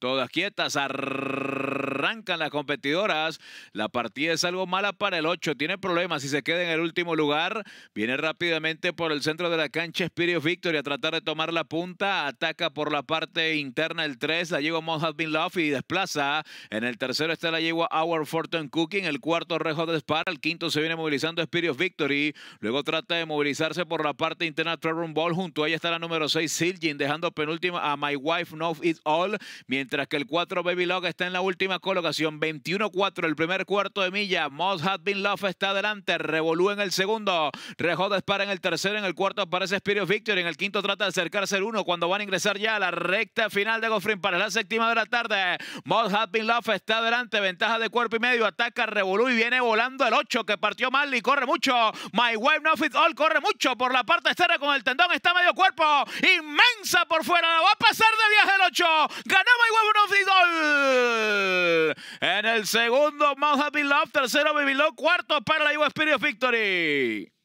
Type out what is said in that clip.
Todas quietas. arrrrr arrancan las competidoras. La partida es algo mala para el 8. Tiene problemas si se queda en el último lugar. Viene rápidamente por el centro de la cancha Spirit Victory a tratar de tomar la punta. Ataca por la parte interna el 3. La yegua Month Has Been Love y desplaza. En el tercero está la yegua Our Fortune Cooking. El cuarto Rejo de Spar. El quinto se viene movilizando Spirit Victory. Luego trata de movilizarse por la parte interna Trevor Ball. Junto a ella está la número 6 Siljin dejando penúltima a My Wife Knows It All. Mientras que el 4 Baby Log está en la última colocación. 21-4 el primer cuarto de milla. Moss Had Been Love está adelante. Revolú en el segundo. Rejó dispara en el tercero. En el cuarto aparece Spirit Victory. En el quinto trata de acercarse el uno cuando van a ingresar ya a la recta final de Goffrin para la séptima de la tarde. Moss Had Love está adelante. Ventaja de cuerpo y medio. Ataca Revolú y viene volando el 8 que partió mal y corre mucho. My Wife No Fit All corre mucho por la parte externa con el tendón. Está medio cuerpo. Inmensa por fuera. La va a pasar de viaje el 8. Ganó My Wife No Fit All. En el segundo, Mount Happy Love. Tercero, Baby Love. Cuarto para la Spirit Spirit Victory.